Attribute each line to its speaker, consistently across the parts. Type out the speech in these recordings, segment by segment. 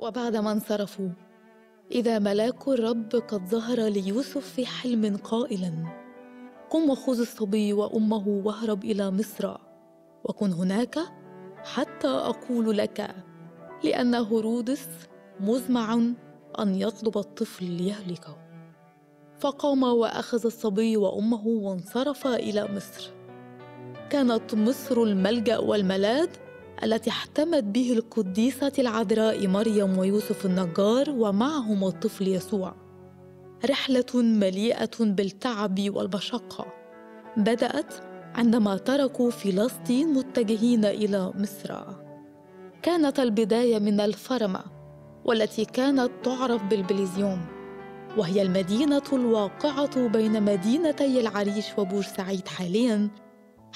Speaker 1: وبعدما انصرفوا اذا ملاك الرب قد ظهر ليوسف في حلم قائلا قم وخذ الصبي وامه واهرب الى مصر وكن هناك حتى اقول لك لان هرودس مزمع ان يطلب الطفل ليهلكه فقام واخذ الصبي وامه وانصرف الى مصر كانت مصر الملجا والملاذ التي احتمت به القديسة العذراء مريم ويوسف النجار ومعهم الطفل يسوع. رحلة مليئة بالتعب والمشقة. بدأت عندما تركوا فلسطين متجهين إلى مصر. كانت البداية من الفرمة والتي كانت تعرف بالبليزيوم. وهي المدينة الواقعة بين مدينتي العريش وبورسعيد حالياً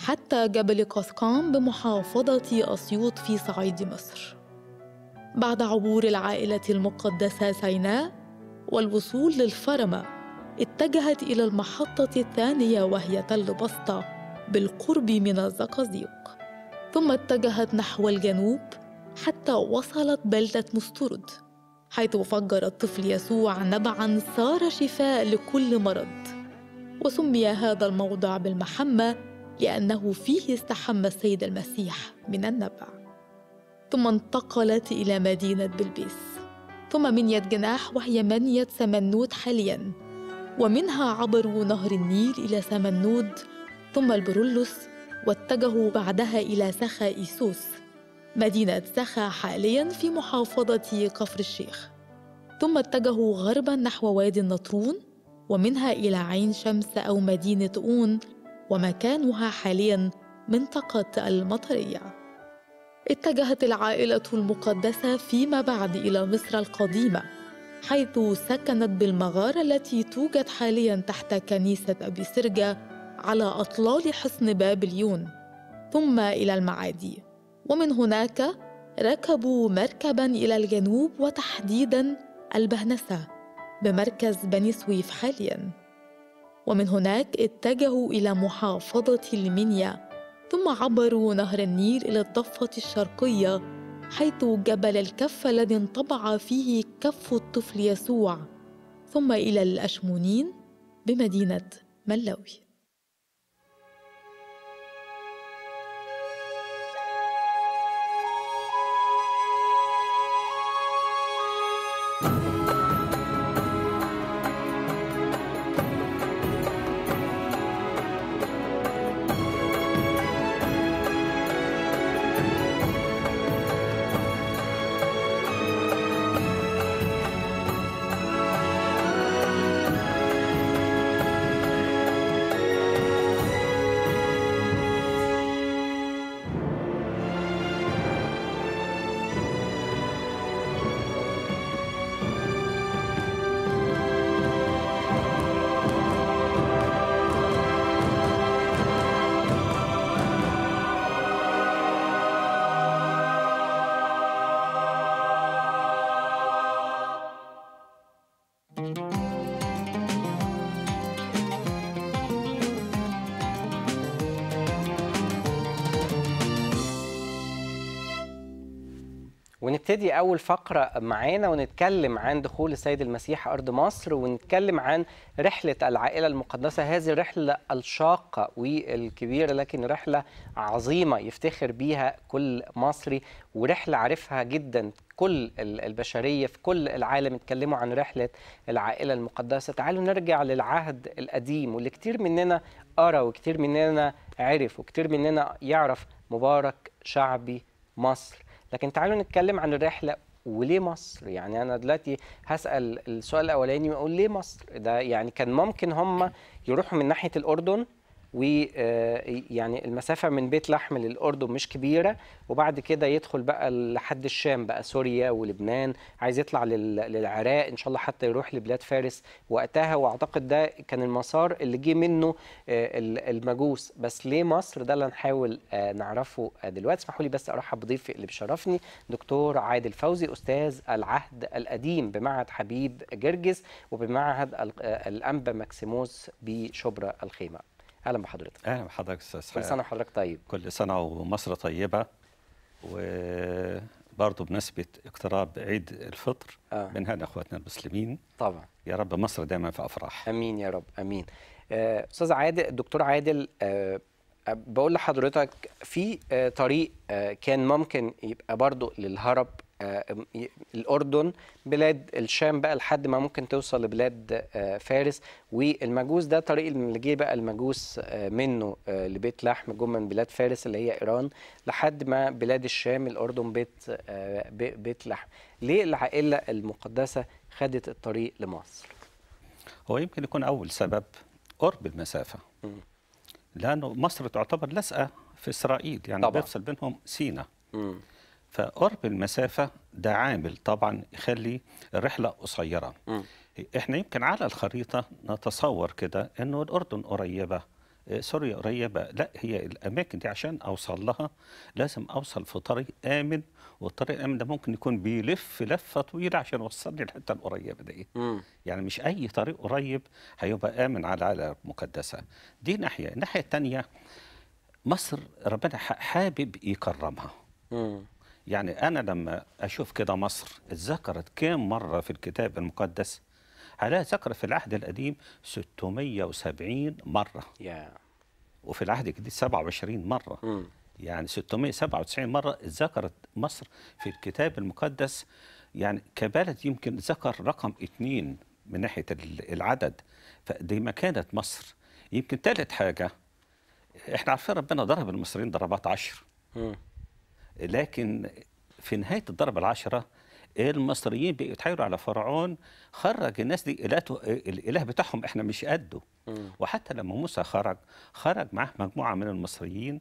Speaker 1: حتى جبل قسقام بمحافظة أسيوط في صعيد مصر بعد عبور العائلة المقدسة سيناء والوصول للفرمة اتجهت إلى المحطة الثانية وهي تل بسطة بالقرب من الزقازيق ثم اتجهت نحو الجنوب حتى وصلت بلدة مسترد حيث فجر الطفل يسوع نبعا صار شفاء لكل مرض وسمي هذا الموضع بالمحمة لأنه فيه استحم السيد المسيح من النبع ثم انتقلت إلى مدينة بلبيس ثم منيت جناح وهي منية سمنود حاليا ومنها عبروا نهر النيل إلى سمنود ثم البرولوس واتجهوا بعدها إلى سخا إيسوس مدينة سخا حاليا في محافظة كفر الشيخ ثم اتجهوا غربا نحو وادي النطرون ومنها إلى عين شمس أو مدينة أون ومكانها حاليا منطقة المطرية اتجهت العائلة المقدسة فيما بعد إلى مصر القديمة حيث سكنت بالمغارة التي توجد حاليا تحت كنيسة أبي سرجة على أطلال حصن بابليون، ثم إلى المعادي ومن هناك ركبوا مركبا إلى الجنوب وتحديدا البهنسة بمركز بني سويف حالياً ومن هناك اتجهوا إلى محافظة المنيا ثم عبروا نهر النيل إلى الضفة الشرقية حيث جبل الكف الذي انطبع فيه كف الطفل يسوع ثم إلى الأشمونين بمدينة ملوي
Speaker 2: نبتدي اول فقره معانا ونتكلم عن دخول السيد المسيح ارض مصر ونتكلم عن رحله العائله المقدسه هذه الرحله الشاقه والكبيره لكن رحله عظيمه يفتخر بيها كل مصري ورحله عارفها جدا كل البشريه في كل العالم اتكلموا عن رحله العائله المقدسه تعالوا نرجع للعهد القديم واللي كتير مننا ارى وكتير مننا عرف وكتير مننا يعرف مبارك شعبي مصر لكن تعالوا نتكلم عن الرحله وليه مصر؟ يعني انا دلوقتي هسال السؤال الاولاني واقول ليه مصر؟ ده يعني كان ممكن هم يروحوا من ناحيه الاردن ويعني آه، المسافه من بيت لحم للاردن مش كبيره وبعد كده يدخل بقى لحد الشام بقى سوريا ولبنان عايز يطلع للعراق ان شاء الله حتى يروح لبلاد فارس وقتها واعتقد ده كان المسار اللي جه منه آه، المجوس بس ليه مصر ده اللي هنحاول آه، نعرفه دلوقتي اسمحوا لي بس ارحب بضيفي اللي بيشرفني دكتور عادل فوزي استاذ العهد القديم بمعهد حبيب جرجس وبمعهد الانبا ماكسيموس بشبرا الخيمه اهلا بحضرتك
Speaker 3: اهلا بحضرتك استاذ كل سنه وحضرتك طيب كل سنه ومصر طيبه وبرضه بنسبه اقتراب عيد الفطر آه. هذا اخواتنا المسلمين طبعا يا رب مصر دايما في افراح
Speaker 2: امين يا رب امين آه، استاذ عادل الدكتور عادل أه بقول لحضرتك في آه، طريق آه، كان ممكن يبقى برضه للهرب آه، الاردن بلاد الشام بقى لحد ما ممكن توصل لبلاد آه، فارس والمجوس ده طريق اللي جه بقى المجوس آه، منه لبيت لحم جم من بلاد فارس اللي هي ايران لحد ما بلاد الشام الاردن بيت بيت لحم ليه العائله المقدسه خدت الطريق لمصر
Speaker 3: هو يمكن يكون اول سبب قرب المسافه لانه مصر تعتبر لسقة في اسرائيل يعني طبعا. بيفصل بينهم سينا فقرب المسافة ده عامل طبعا يخلي الرحلة قصيرة احنا يمكن على الخريطة نتصور كده انه الأردن قريبة آه، سوريا قريبة لا هي الأماكن دي عشان أوصل لها لازم أوصل في طريق آمن والطريق الآمن ده ممكن يكون بيلف لفة طويلة عشان يوصلني الحتة القريبة دي م. يعني مش أي طريق قريب هيبقى آمن على على المقدسة دي ناحية الناحية الثانية مصر ربنا حابب يكرمها م. يعني أنا لما أشوف كده مصر اتذكرت كام مرة في الكتاب المقدس هلاقي ذكر في العهد القديم 670 مرة وفي العهد الجديد 27 مرة يعني 697 مرة ذكرت مصر في الكتاب المقدس يعني كبلد يمكن ذكر رقم اثنين من ناحية العدد فدي مكانة مصر يمكن ثالث حاجة احنا عارفين ربنا ضرب المصريين ضربات عشر لكن في نهايه الضربه العشره المصريين بقوا على فرعون خرج الناس دي الهته الاله بتاعهم احنا مش قده وحتى لما موسى خرج خرج معاه مجموعه من المصريين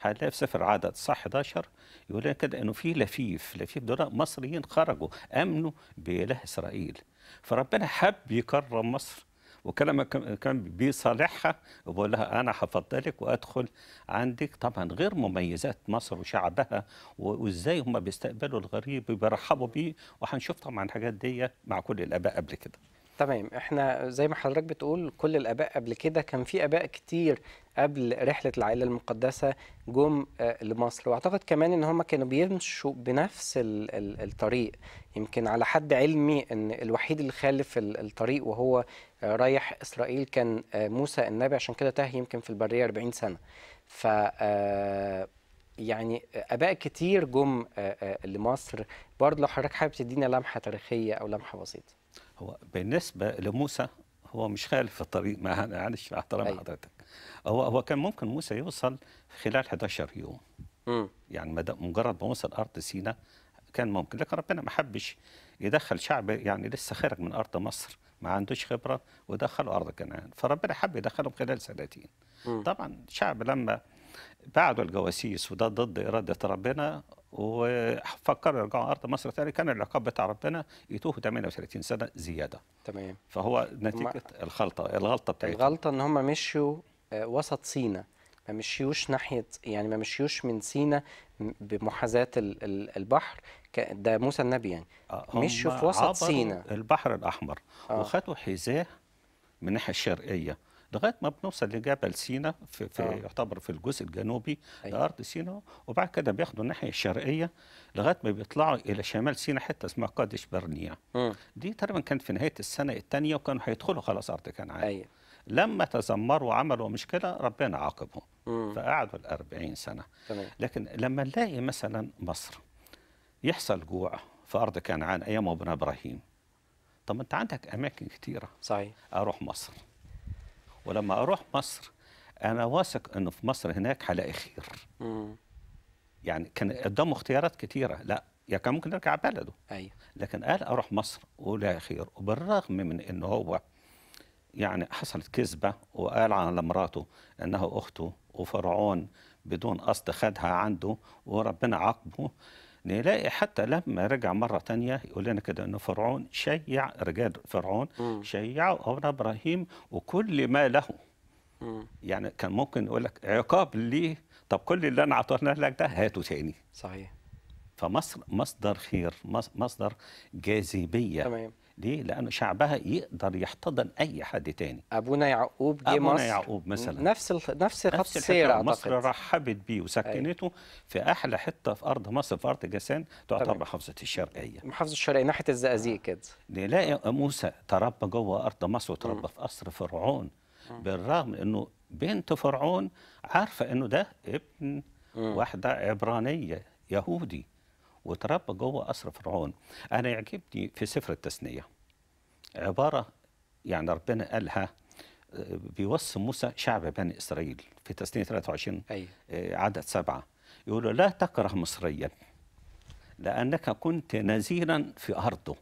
Speaker 3: هتلاقي في سفر عدد صح 11 يقول لنا كده انه في لفيف لفيف دول مصريين خرجوا امنوا باله اسرائيل فربنا حب يكرم مصر وكلما كان بيصالحها وبقول لها انا هفضلك وادخل عندك طبعا غير مميزات مصر وشعبها وازاي هم بيستقبلوا الغريب وبيرحبوا بيه وهنشوف
Speaker 2: طبعا الحاجات دي مع كل الاباء قبل كده تمام احنا زي ما حضرتك بتقول كل الاباء قبل كده كان في اباء كتير قبل رحله العائله المقدسه جم آه، لمصر واعتقد كمان ان هم كانوا بيمشوا بنفس الطريق يمكن على حد علمي ان الوحيد اللي خالف الطريق وهو آه، رايح اسرائيل كان آه، موسى النبي عشان كده تاه يمكن في البريه 40 سنه ف يعني اباء كتير جم لمصر برضه لو حضرتك حابب تدينا لمحه تاريخيه او لمحه بسيطه
Speaker 3: هو بالنسبه لموسى هو مش خالف الطريق ما معلش مع احترام أيه. حضرتك هو هو كان ممكن موسى يوصل خلال 11 يوم م. يعني مجرد ما وصل ارض سينا كان ممكن لكن ربنا ما حبش يدخل شعب يعني لسه خارج من ارض مصر ما عندوش خبره ودخلوا ارض كنعان فربنا حب يدخلهم خلال سنتين م. طبعا شعب لما بعدوا الجواسيس وده ضد اراده ربنا وفكر يرجعوا ارض مصر ثاني كان العقاب بتاع ربنا يتوه
Speaker 2: 38
Speaker 3: سنه زياده
Speaker 2: تمام فهو نتيجه
Speaker 3: الخلطه الغلطه بتاعتهم الغلطه
Speaker 2: ان هم مشوا آه، وسط سينا ما مشيوش ناحيه يعني ما مشيوش من سينا بمحاذاه البحر ده موسى النبي يعني آه، مشوا في وسط سينا البحر الاحمر آه.
Speaker 3: وخدوا حذاه من الناحيه الشرقيه لغايه ما بنوصل لجبل سينا في, في آه. يعتبر في الجزء الجنوبي أيوة. لارض سينا وبعد كده بياخدوا الناحيه الشرقيه لغايه ما بيطلعوا الى شمال سينا حته اسمها قادش برنيا م. دي تقريبا كانت في نهايه السنه الثانيه وكانوا هيدخلوا خلاص ارض كنعان أيوة. لما تذمروا وعملوا مشكله ربنا عاقبهم فقعدوا ال 40 سنه تمام. لكن لما نلاقي مثلا مصر يحصل جوع في ارض كنعان ايام ابن ابراهيم طب انت عندك اماكن كثيره صحيح اروح مصر ولما اروح مصر انا واثق انه في مصر هناك هلاقي خير يعني كان قدامه اختيارات كثيره لا يا كان ممكن يرجع بلده أيوة. لكن قال اروح مصر ولا خير وبالرغم من ان هو يعني حصلت كذبه وقال على مراته انها اخته وفرعون بدون قصد خدها عنده وربنا عاقبه نلاقي حتى لما رجع مرة تانية يقول لنا كده أن فرعون شيع رجال فرعون شيعوا أولاد إبراهيم وكل ما له مم. يعني كان ممكن يقول لك عقاب ليه طب كل اللي أنا عطينا لك ده هاته تاني صحيح فمصر مصدر خير مصدر جاذبية تمام ليه؟ لأن شعبها يقدر يحتضن أي حد تاني أبونا يعقوب جه مصر أبونا يعقوب مثلا نفس ال... نفس خط السير مصر رحبت بيه وسكنته أي. أيوة. في أحلى حتة في أرض مصر في أرض جسان تعتبر محافظة الشرقية محافظة الشرقية ناحية الزقازيق آه. كده نلاقي موسى تربى جوه أرض مصر وتربى في قصر فرعون بالرغم إنه بنت فرعون عارفة إنه ده ابن واحدة عبرانية يهودي وتربى جوه قصر فرعون انا يعجبني في سفر التثنيه عباره يعني ربنا قالها آه، بيوصي موسى شعب بني اسرائيل في تثنيه 23 أي. أيوة. آه، عدد سبعه يقول لا تكره مصريا لانك كنت نزيلا في ارضه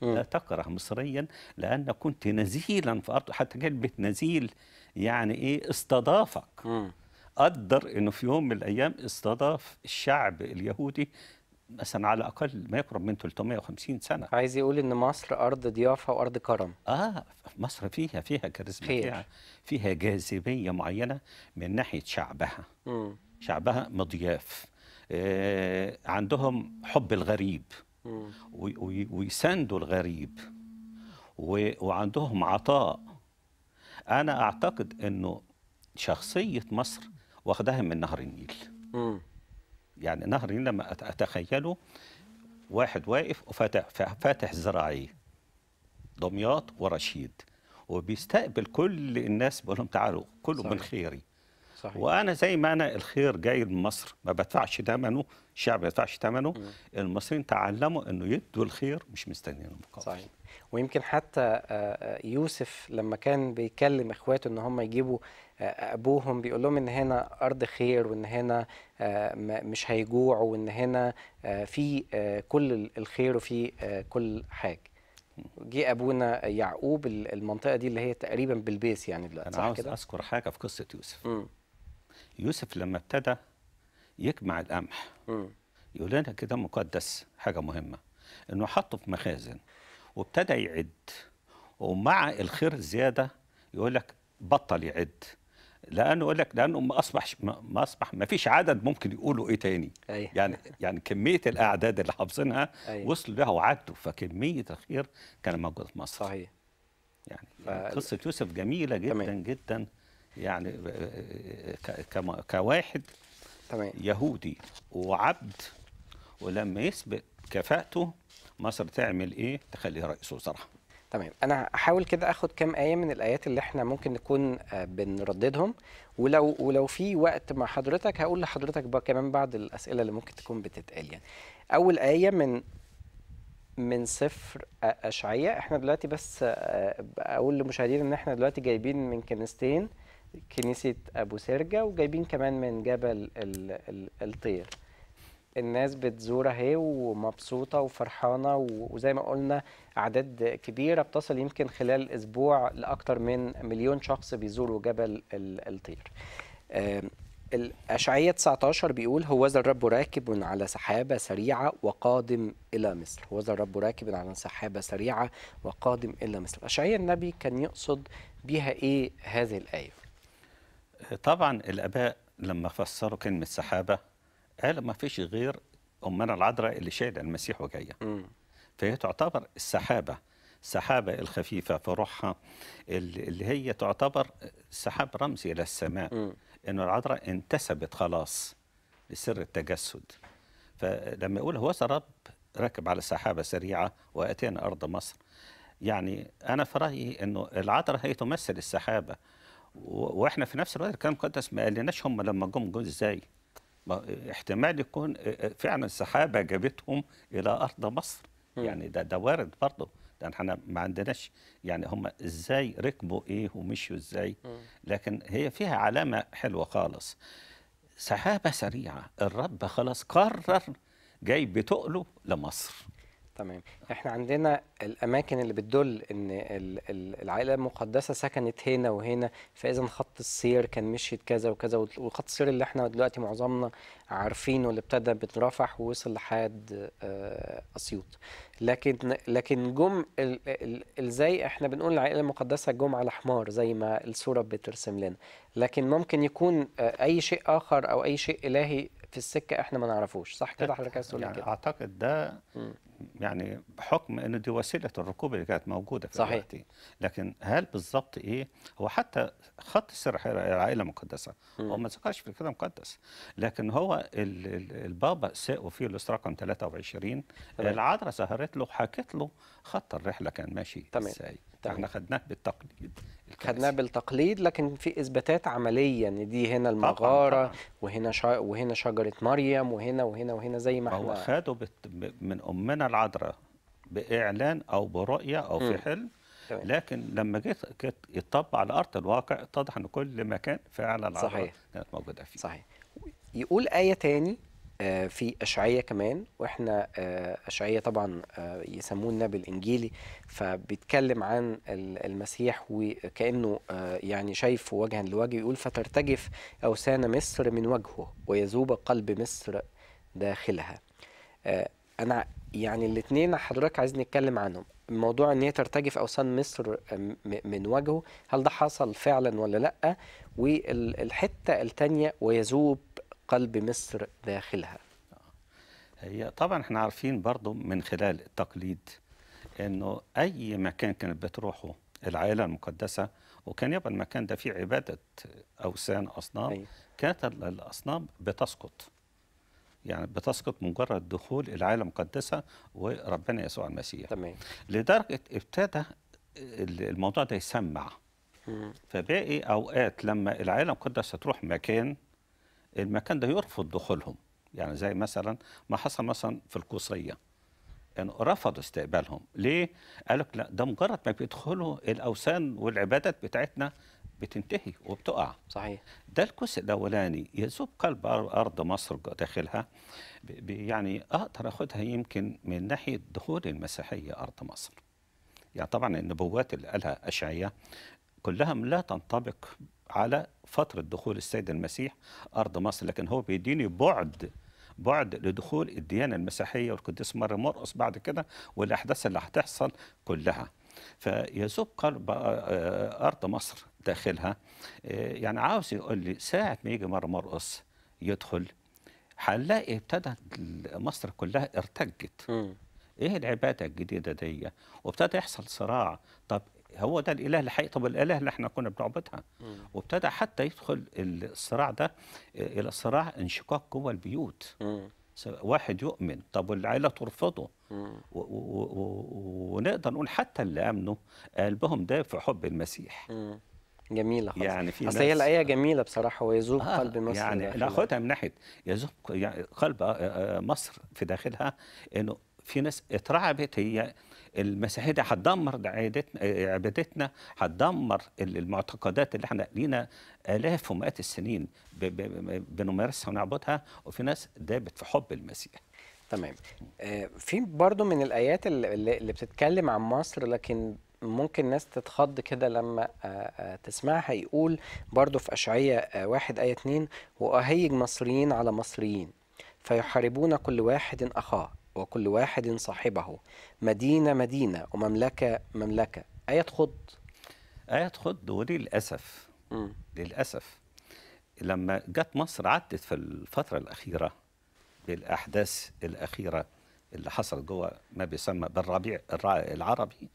Speaker 3: لا تكره مصريا لان كنت نزيلا في ارضه حتى كلمه نزيل يعني ايه استضافك م. قدر انه في يوم من الايام استضاف الشعب اليهودي مثلا على الاقل ما يقرب من 350 سنه
Speaker 2: عايز يقول ان مصر ارض ضيافه وارض كرم
Speaker 3: اه مصر فيها فيها كاريزما فيها فيها جاذبيه معينه من ناحيه شعبها مم. شعبها مضياف آه عندهم حب الغريب ويساندوا الغريب وعندهم عطاء انا اعتقد انه شخصيه مصر واخدها من نهر النيل مم. يعني نهر النيل لما اتخيله واحد واقف وفاتح فاتح زراعيه دمياط ورشيد وبيستقبل كل الناس بيقول لهم تعالوا كله صحيح. من خيري صحيح. وانا زي ما انا الخير جاي من مصر ما بدفعش ثمنه الشعب ما بدفعش ثمنه المصريين تعلموا انه يدوا الخير مش مستنيين المقابل
Speaker 2: صحيح ويمكن حتى آه، آه، يوسف لما كان بيكلم اخواته ان هم يجيبوا آه، ابوهم بيقول لهم ان هنا ارض خير وان هنا مش هيجوعوا وان هنا في كل الخير وفي كل حاجه جه ابونا يعقوب المنطقه دي اللي هي تقريبا بالبيس يعني دلوقتي انا عاوز
Speaker 3: اذكر حاجه في قصه يوسف م. يوسف لما ابتدى يجمع القمح يقول لنا كده مقدس حاجه مهمه انه حطه في مخازن وابتدى يعد ومع الخير الزياده يقول لك بطل يعد لانه يقول لك لانه ما اصبح ما اصبح ما فيش عدد ممكن يقولوا ايه تاني أيه. يعني يعني كميه الاعداد اللي حافظينها أيه. وصلوا لها وعدوا فكميه الخير كان موجوده في مصر صحيح يعني, ف... يعني قصه يوسف جميله جدا تمام. جدا يعني ك... كواحد تمام. يهودي وعبد ولما يثبت كفاءته مصر تعمل ايه تخليها رئيس وزراء
Speaker 2: تمام انا هحاول كده اخد كام ايه من الايات اللي احنا ممكن نكون آه، بنرددهم ولو ولو في وقت مع حضرتك هقول لحضرتك بقى كمان بعض الاسئله اللي ممكن تكون بتتقال يعني اول ايه من من سفر آه، اشعياء احنا دلوقتي بس آه، اقول للمشاهدين ان احنا دلوقتي جايبين من كنيستين كنيسه ابو سرجه وجايبين كمان من جبل الطير الناس بتزور اهي ومبسوطه وفرحانه وزي ما قلنا اعداد كبيره بتصل يمكن خلال اسبوع لاكثر من مليون شخص بيزوروا جبل الطير. الاشعياء 19 بيقول هو ذا الرب راكب على سحابة سريعة وقادم إلى مصر هو ذا الرب راكب على سحابة سريعة وقادم إلى مصر اشعياء النبي كان يقصد بيها إيه هذه الآية
Speaker 3: طبعا الآباء لما فسروا كلمة سحابة قال ما فيش غير أمنا العذراء اللي شايلة المسيح وجاية فهي تعتبر السحابة السحابة الخفيفة في روحها اللي هي تعتبر سحاب رمزي إلى السماء إنه العذراء انتسبت خلاص لسر التجسد فلما يقول هو رب ركب على سحابة سريعة وأتينا أرض مصر يعني أنا في رأيي إنه العذراء هي تمثل السحابة وإحنا في نفس الوقت الكلام المقدس ما قالناش هم لما جم جم إزاي احتمال يكون آه، آه، فعلا سحابه جابتهم الى ارض مصر يعني ده ده وارد برضه ده احنا ما عندناش يعني هم ازاي ركبوا ايه ومشوا ازاي لكن هي فيها علامه حلوه خالص سحابه سريعه الرب خلاص قرر جاي بتقله لمصر
Speaker 2: تمام احنا عندنا الاماكن اللي بتدل ان العائله المقدسه سكنت هنا وهنا فاذا خط السير كان مشيت كذا وكذا وخط السير اللي احنا دلوقتي معظمنا عارفينه اللي ابتدى بترفح ووصل لحد آه، اسيوط لكن لكن جم ازاي احنا بنقول العائله المقدسه جم على حمار زي ما الصوره بترسم لنا لكن ممكن يكون آه، اي شيء اخر او اي شيء الهي في السكه احنا ما نعرفوش صح كده حضرتك عايز تقول يعني كده اعتقد ده يعني بحكم
Speaker 3: ان دي وسيله الركوب اللي كانت موجوده في صحيح. الوقت لكن هل بالظبط ايه هو حتى خط السير العائله مقدسه هو ما ذكرش في الكتاب المقدس لكن هو البابا ساقه فيه الاس رقم 23 العذراء ظهرت له حكت له خط الرحله كان ماشي ازاي تمام. احنا خدناه بالتقليد
Speaker 2: خدناه بالتقليد لكن في اثباتات عمليه ان دي هنا المغاره وهنا شا... وهنا شجره مريم وهنا وهنا وهنا زي ما هو خده بت... من امنا العذراء
Speaker 3: باعلان او برؤيه او في حلم لكن لما جيت يتطبق على ارض الواقع اتضح ان كل مكان فعلا العذراء كانت موجوده فيه صحيح
Speaker 2: يقول آية تاني آه، في أشعية كمان وإحنا آه، أشعية طبعا آه، يسمونا بالإنجيلي فبيتكلم عن المسيح وكأنه يعني شايفه وجها لوجه يقول فترتجف أوثان مصر من وجهه ويذوب قلب مصر داخلها أنا يعني الاثنين حضرتك عايز نتكلم عنهم موضوع ان هي ترتجف اوثان مصر من وجهه هل ده حصل فعلا ولا لا والحته الثانيه ويذوب قلب مصر داخلها
Speaker 3: هي طبعا احنا عارفين برضو من خلال التقليد انه اي مكان كانت بتروحه العائله المقدسه وكان يبقى المكان ده فيه عباده اوثان اصنام أيوة. كانت الاصنام بتسقط يعني بتسقط مجرد دخول العائله المقدسه وربنا يسوع المسيح تمام لدرجه ابتدى الموضوع ده يسمع فباقي اوقات لما العائله المقدسه تروح مكان المكان ده يرفض دخولهم يعني زي مثلا ما حصل مثلا في القصيه يعني رفضوا استقبالهم ليه قال لك لا ده مجرد ما بيدخلوا الاوثان والعبادات بتاعتنا بتنتهي وبتقع صحيح ده الجزء الاولاني يذوب قلب ارض مصر داخلها يعني اقدر اخدها يمكن من ناحيه دخول المسيحيه ارض مصر يعني طبعا النبوات اللي قالها أشعية كلها لا تنطبق على فترة دخول السيد المسيح أرض مصر لكن هو بيديني بعد بعد لدخول الديانة المسيحية والقديس مر مرقص بعد كده والأحداث اللي هتحصل كلها فيذوب قلب آه، أرض مصر داخلها آه، يعني عاوز يقول لي ساعة ما يجي مر مرقص يدخل هنلاقي ابتدت مصر كلها ارتجت ايه العباده الجديده دي وابتدى يحصل صراع طب هو ده الاله الحقيقي طب الاله اللي احنا كنا بنعبدها وابتدى حتى يدخل الصراع ده الى صراع انشقاق جوه البيوت مم. واحد يؤمن طب والعائله ترفضه ونقدر نقول حتى اللي امنوا قلبهم ده في حب المسيح مم. جميله خالص يعني في اصل هي الايه
Speaker 2: جميله بصراحه ويذوب آه قلب مصر يعني ناخدها
Speaker 3: من ناحيه يذوب يعني قلب آه، آه، مصر في داخلها انه في ناس اترعبت هي المسيحيه دي هتدمر عبادتنا هتدمر المعتقدات اللي احنا لينا الاف ومئات السنين بنمارسها ونعبدها وفي ناس
Speaker 2: دابت في حب المسيح تمام آه، في برضو من الايات اللي, اللي بتتكلم عن مصر لكن ممكن ناس تتخض كده لما آه، آه، تسمعها يقول برضو في أشعية واحد آية اتنين وأهيج مصريين على مصريين فيحاربون كل واحد أخاه وكل واحد صاحبه مدينة مدينة ومملكة مملكة آية خض
Speaker 3: آية خض وللأسف م. للأسف لما جت مصر عدت في الفترة الأخيرة بالأحداث الأخيرة اللي حصل جوه ما بيسمى بالربيع العربي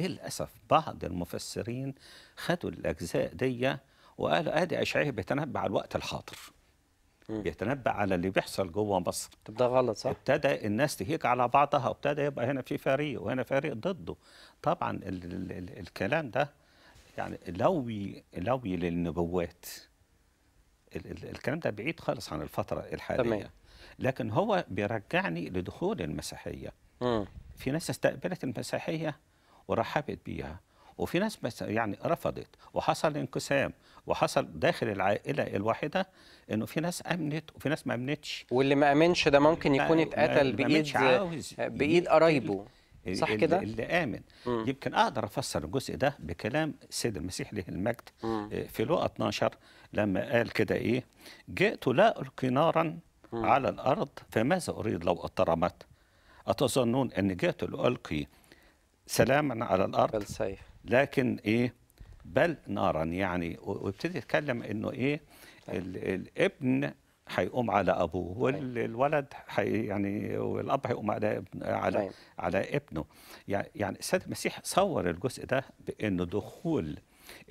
Speaker 3: للأسف بعض المفسرين خدوا الأجزاء دي وقالوا آدي إشعياء بتنبع الوقت الحاضر بيتنبأ على اللي بيحصل جوه مصر طب ده غلط صح ابتدى الناس تهيج على بعضها وابتدى يبقى هنا في فريق وهنا فريق ضده طبعا ال ال ال الكلام ده يعني لوي لوي للنبوات ال ال الكلام ده بعيد خالص عن الفترة الحالية تمام. لكن هو بيرجعني لدخول المسيحية في ناس استقبلت المسيحية ورحبت بيها وفي ناس يعني رفضت وحصل انقسام وحصل داخل العائله الواحده انه في ناس امنت وفي ناس ما امنتش
Speaker 2: واللي ما امنش ده ممكن يكون اتقتل بايد بايد قرايبه
Speaker 3: صح كده؟ اللي آمن مم. يمكن أقدر أفسر الجزء ده بكلام السيد المسيح له المجد مم. آه، في لوقا 12 لما قال كده إيه جئت لا ألقي نارا مم. على الأرض فماذا أريد لو اضطرمت أتظنون أن جئت لألقي سلاما على الأرض بالسيف لكن إيه بل نارا يعني وابتدي يتكلم انه ايه الابن هيقوم على ابوه والولد أيوة. حي يعني والاب هيقوم على ابن على أيوة. على ابنه يعني السيد المسيح صور الجزء ده بانه دخول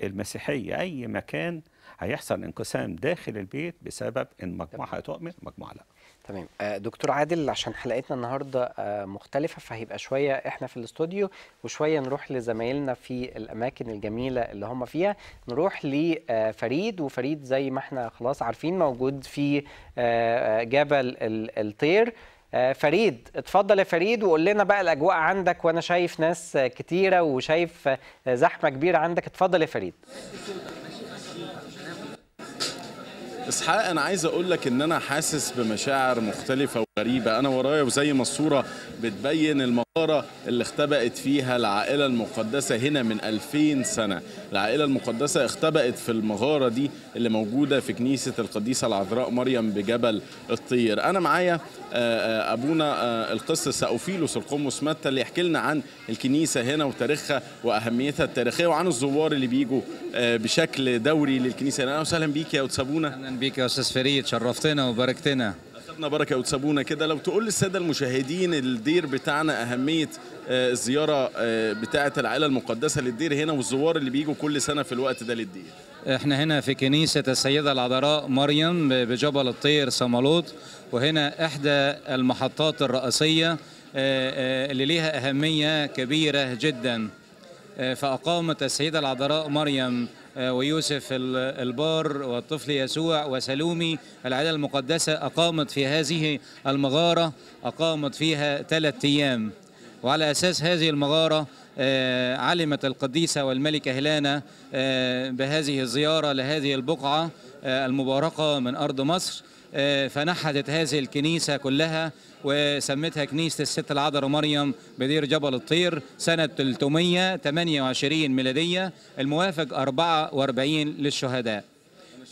Speaker 3: المسيحيه اي مكان هيحصل انقسام داخل البيت بسبب ان مجموعه هتؤمن مجموعه لا
Speaker 2: تمام آه، دكتور عادل عشان حلقتنا النهارده آه، مختلفه فهيبقى شويه احنا في الاستوديو وشويه نروح لزمايلنا في الاماكن الجميله اللي هم فيها نروح لفريد آه، وفريد زي ما احنا خلاص عارفين موجود في جبل الطير فريد اتفضل يا فريد وقول لنا بقى الاجواء عندك وانا شايف ناس كتيره وشايف زحمه كبيره عندك اتفضل يا فريد
Speaker 4: اسحاق انا عايز اقول لك ان انا حاسس بمشاعر مختلفه غريبة أنا ورايا وزي ما الصورة بتبين المغارة اللي اختبأت فيها العائلة المقدسة هنا من 2000 سنة العائلة المقدسة اختبأت في المغارة دي اللي موجودة في كنيسة القديسة العذراء مريم بجبل الطير أنا معايا آه، آه، أبونا آه، القس سأوفيلوس القمص متى اللي يحكي لنا عن الكنيسة هنا وتاريخها وأهميتها التاريخية وعن الزوار اللي بيجوا بشكل دوري للكنيسة هنا أهلا وسهلا بيك يا أستاذ أبونا أهلا بيك يا أستاذ فريد شرفتنا وباركتنا استاذنا بركه وتسابونا كده لو تقول للساده المشاهدين الدير بتاعنا اهميه الزياره آه، آه، بتاعه العائله المقدسه للدير هنا والزوار اللي بيجوا كل سنه في الوقت ده للدير
Speaker 5: احنا هنا في كنيسه السيده العذراء مريم بجبل الطير صمالوط وهنا احدى المحطات الرئيسيه آه، اللي ليها اهميه كبيره جدا فاقامت السيده العذراء مريم آه، ويوسف البار والطفل يسوع وسلومي العائلة المقدسة أقامت في هذه المغارة أقامت فيها ثلاث أيام وعلى أساس هذه المغارة آه، علمت القديسة والملكة هيلانا آه، بهذه الزيارة لهذه البقعة المباركة من أرض مصر آه، فنحتت هذه الكنيسة كلها وسمتها كنيسة الست العذراء مريم بدير جبل الطير سنة 328 ميلادية الموافق 44 للشهداء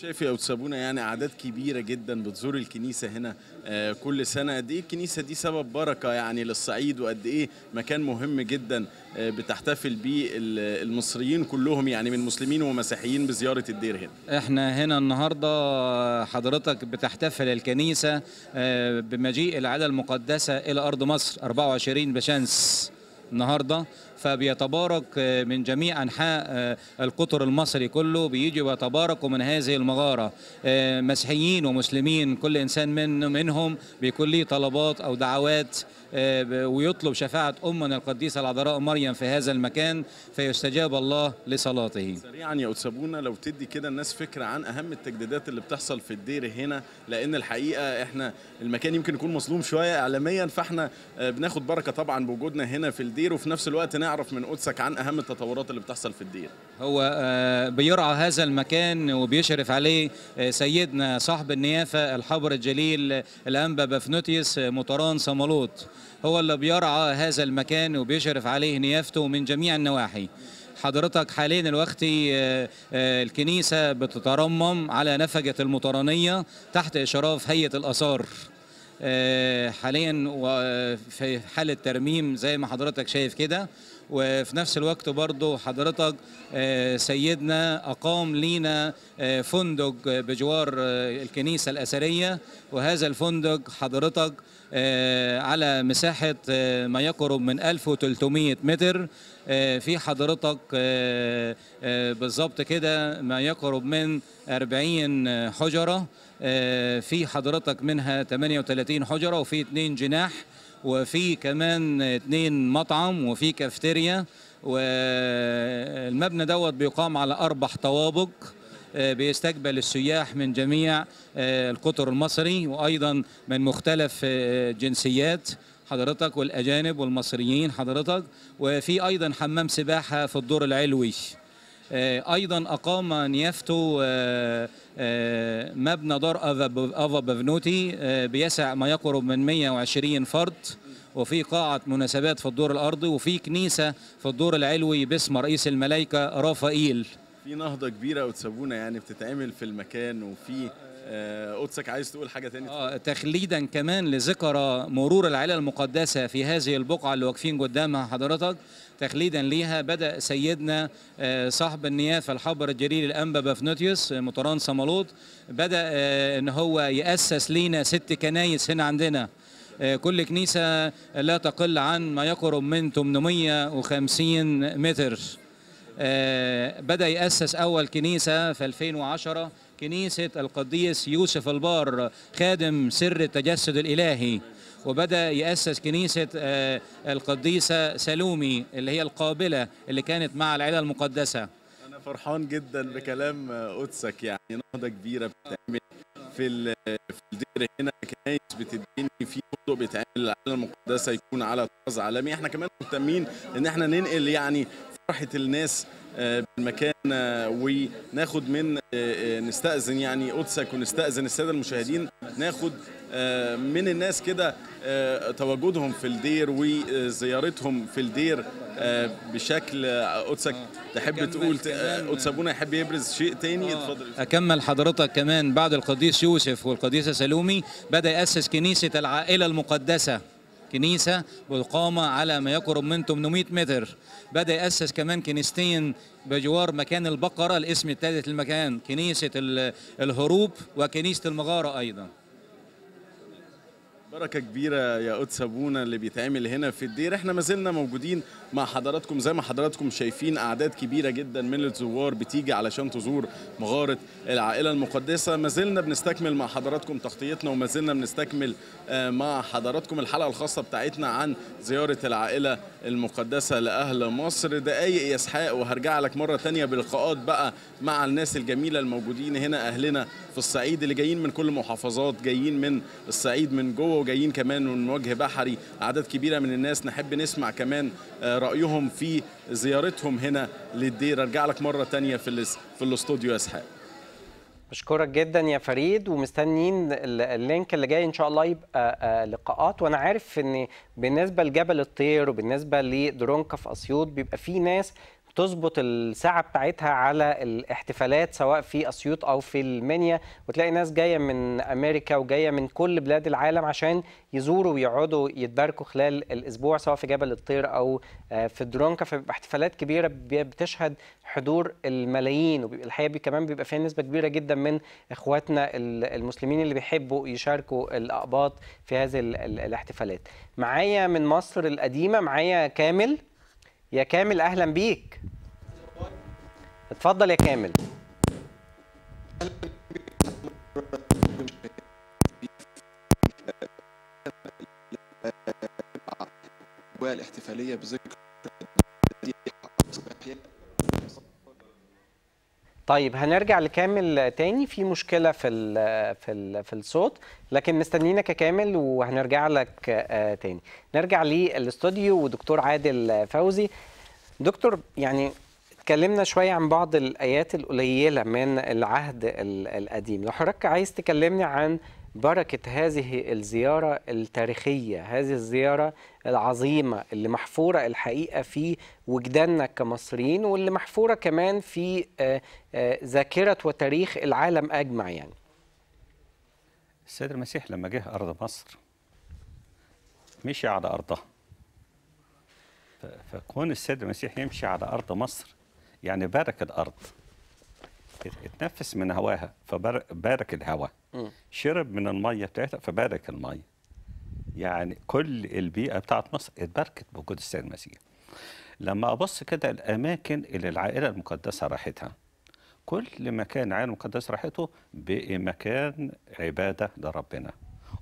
Speaker 4: شايف يا استاذ ابونا يعني اعداد كبيره جدا بتزور الكنيسه هنا آه، كل سنه قد ايه الكنيسه دي سبب بركه يعني للصعيد وقد ايه مكان مهم جدا آه، بتحتفل بيه المصريين كلهم يعني من مسلمين ومسيحيين بزياره الدير
Speaker 5: هنا احنا هنا النهارده حضرتك بتحتفل الكنيسه آه، بمجيء العاده المقدسه الى ارض مصر 24 بشمس النهارده فبيتبارك آه، من جميع أنحاء آه، القطر المصري كله بيجي ويتباركوا من هذه المغارة آه، مسيحيين ومسلمين كل إنسان من منهم بيكون ليه طلبات أو دعوات ويطلب شفاعة أمنا القديسة العذراء مريم في هذا المكان فيستجاب الله لصلاته
Speaker 4: سريعا يا أتسابونا لو تدي كده الناس فكرة عن أهم التجديدات اللي بتحصل في الدير هنا لأن الحقيقة إحنا المكان يمكن يكون مظلوم شوية إعلاميا فإحنا بناخد بركة طبعا بوجودنا هنا في الدير وفي نفس الوقت نعم نعرف من قدسك عن اهم التطورات اللي بتحصل في الدير
Speaker 5: هو آه، بيرعى هذا المكان وبيشرف عليه آه، سيدنا صاحب النيافه الحبر الجليل آه، الانبا بفنوتيوس مطران صملوط هو اللي بيرعى هذا المكان وبيشرف عليه نيافته من جميع النواحي حضرتك حاليا الوقت الكنيسة بتترمم على نفجة المطرانية تحت إشراف هيئة الآثار حاليا في حالة ترميم زي ما حضرتك شايف كده وفي نفس الوقت برضو حضرتك آه، سيدنا أقام لينا آه، فندق بجوار آه، الكنيسة الأثرية وهذا الفندق حضرتك على مساحة ما يقرب من 1300 متر في حضرتك بالظبط كده ما يقرب من 40 حجرة في حضرتك منها 38 حجرة وفي 2 جناح وفي كمان اتنين مطعم وفي كافتيريا والمبنى دوت بيقام على أربع طوابق آه، بيستقبل السياح من جميع آه، القطر المصري وأيضا من مختلف الجنسيات آه، حضرتك والأجانب والمصريين حضرتك وفي أيضا حمام سباحة في الدور العلوي آه، ايضا اقام نيافتو آه، آه، مبنى دار افا بفنوتي بيسع ما يقرب من 120 فرد وفي قاعة مناسبات في الدور الأرضي وفي كنيسة في الدور العلوي باسم رئيس الملائكة رافائيل
Speaker 4: في نهضة كبيرة وتسابونا يعني بتتعمل في المكان وفي قدسك عايز تقول حاجه ثانيه آه تخليدا
Speaker 5: كمان لذكرى مرور العائله المقدسه في هذه البقعه اللي واقفين قدامها حضرتك تخليدا ليها بدأ سيدنا آه، صاحب النيافة الحبر الجليل الأنبا بافنوتيوس آه، مطران صمالوط بدأ آه، أن هو يأسس لينا ست كنايس هنا عندنا كل كنيسة لا تقل عن ما يقرب من 850 متر بدأ يأسس أول كنيسة في 2010 كنيسة القديس يوسف البار خادم سر التجسد الإلهي وبدأ يأسس كنيسة آه، القديسة سلومي
Speaker 4: اللي هي القابلة
Speaker 5: اللي كانت مع العيلة المقدسة
Speaker 4: أنا فرحان جدا بكلام قدسك آه، يعني نهضة كبيرة بتعمل في في الدير هنا كنايس بتديني في فندق بيتعمل العائله المقدسه يكون على طراز عالمي احنا كمان مهتمين ان احنا ننقل يعني فرحه الناس آه، بالمكان آه، وناخد من آه، نستأذن يعني قدسك ونستأذن السادة المشاهدين ناخد من الناس كده تواجدهم في الدير وزيارتهم في الدير بشكل قدسك تحب تقول قدس ابونا يحب يبرز شيء تاني
Speaker 5: اتفضل اكمل حضرتك كمان بعد القديس يوسف والقديسه سلومي بدا ياسس كنيسه العائله المقدسه كنيسة بالقامة على ما يقرب من 800 متر بدأ يأسس كمان كنيستين بجوار مكان البقرة الاسم الثالث المكان
Speaker 4: كنيسة الهروب وكنيسة المغارة أيضاً بركة كبيرة يا قدس أبونا اللي بيتعمل هنا في الدير احنا ما زلنا موجودين مع حضراتكم زي ما حضراتكم شايفين أعداد كبيرة جدا من الزوار بتيجي علشان تزور مغارة العائلة المقدسة ما زلنا بنستكمل مع حضراتكم تغطيتنا وما زلنا بنستكمل آه، مع حضراتكم الحلقة الخاصة بتاعتنا عن زيارة العائلة المقدسة لأهل مصر دقايق يا إسحاق وهرجع لك مرة تانية بلقاءات بقى مع الناس الجميلة الموجودين هنا أهلنا في الصعيد اللي جايين من كل محافظات جايين من الصعيد من جوه وجايين كمان من وجه بحري اعداد كبيره من الناس نحب نسمع كمان آه، رايهم في زيارتهم هنا للدير ارجع لك مره ثانيه في في الاستوديو يا اسحاق بشكرك جدا يا فريد ومستنيين اللينك اللي جاي ان شاء الله يبقى
Speaker 2: آه، آه، لقاءات وانا عارف ان بالنسبه لجبل الطير وبالنسبه لدرونكا في اسيوط بيبقى في ناس تظبط الساعه بتاعتها على الاحتفالات سواء في اسيوط او في المنيا وتلاقي ناس جايه من امريكا وجايه من كل بلاد العالم عشان يزوروا ويقعدوا يتباركوا خلال الاسبوع سواء في جبل الطير او آه، في درونكا فبيبقى احتفالات كبيره بتشهد حضور الملايين والحقيقه كمان بيبقى فيها نسبه كبيره جدا من اخواتنا المسلمين اللي بيحبوا يشاركوا الاقباط في هذه الاحتفالات معايا من مصر القديمه معايا كامل يا كامل اهلا بيك اتفضل يا كامل
Speaker 1: والاحتفاليه بذكرى
Speaker 2: طيب هنرجع لكامل تاني في مشكله في الـ في الـ في الصوت لكن مستنيينك يا كامل وهنرجع لك آه، تاني نرجع للاستوديو ودكتور عادل فوزي دكتور يعني اتكلمنا شويه عن بعض الايات القليله من العهد القديم لو حضرتك عايز تكلمني عن بركة هذه الزيارة التاريخية هذه الزيارة العظيمة اللي محفورة الحقيقة في وجداننا كمصريين واللي محفورة كمان في آه، آه، ذاكرة وتاريخ العالم أجمع يعني السيد المسيح لما جه أرض مصر
Speaker 3: مشي على أرضها فكون السيد المسيح يمشي على أرض مصر يعني بارك الأرض كتير اتنفس من هواها فبارك الهواء شرب من الميه بتاعتها فبارك الميه يعني كل البيئه بتاعت مصر اتباركت بوجود السيد المسيح لما ابص كده الاماكن اللي العائله المقدسه راحتها كل مكان العائله المقدسه راحته بقي مكان عباده لربنا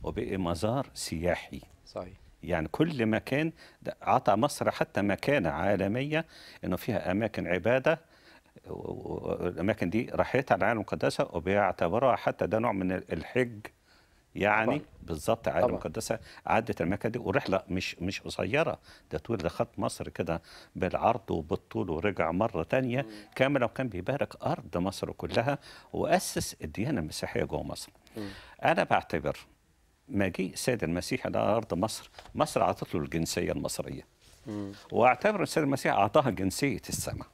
Speaker 3: وبقي مزار سياحي صحيح يعني كل مكان عطى مصر حتى مكانة عالمية انه فيها اماكن عبادة الاماكن دي راحت على العالم المقدسه وبيعتبرها حتى ده نوع من الحج يعني بالظبط العائله المقدسه عدت الاماكن دي ورحله مش مش قصيره ده طول ده خط مصر كده بالعرض وبالطول ورجع مره تانية كامله وكان بيبارك ارض مصر كلها واسس الديانه المسيحيه جوه مصر. م. انا بعتبر مجيء السيد المسيح على ارض مصر مصر اعطت له الجنسيه المصريه. م. واعتبر السيد المسيح اعطاها جنسيه السماء.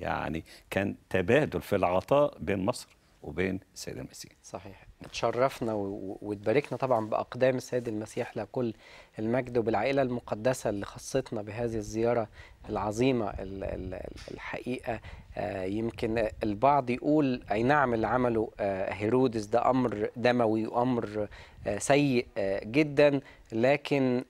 Speaker 3: يعني كان تبادل في العطاء بين مصر وبين السيد المسيح صحيح
Speaker 2: اتشرفنا واتباركنا طبعا باقدام السيد المسيح لكل المجد وبالعائله المقدسه اللي خصتنا بهذه الزياره العظيمه الحقيقه آه، يمكن البعض يقول اي نعم اللي عمله آه، هيرودس ده امر دموي وامر آه، سيء جدا لكن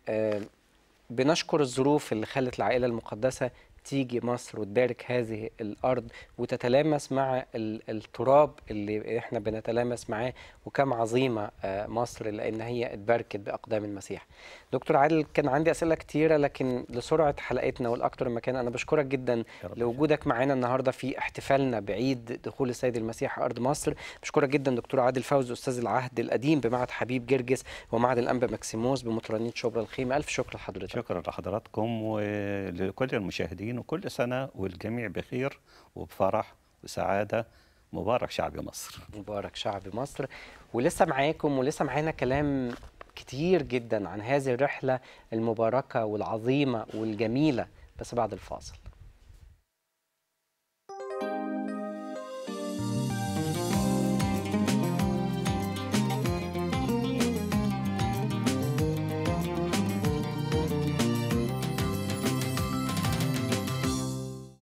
Speaker 2: بنشكر الظروف اللي خلت العائله المقدسه تيجي مصر وتبارك هذه الارض وتتلامس مع التراب اللي احنا بنتلامس معاه وكم عظيمه آه، مصر لان هي اتباركت باقدام المسيح. دكتور عادل كان عندي اسئله كثيره لكن لسرعه حلقتنا والاكثر مكان انا بشكرك جدا لوجودك معانا النهارده في احتفالنا بعيد دخول السيد المسيح ارض مصر. بشكرك جدا دكتور عادل فوز استاذ العهد القديم بمعهد حبيب جرجس ومعهد الانبا ماكسيموس بمطرانيه شبرا الخيمه الف شكر لحضرتك. شكرا لحضراتكم ولكل
Speaker 3: المشاهدين مستمعينه كل سنة والجميع بخير وبفرح وسعادة
Speaker 2: مبارك شعب مصر مبارك شعب مصر ولسه معاكم ولسه معانا كلام كتير جدا عن هذه الرحلة المباركة والعظيمة والجميلة بس بعد الفاصل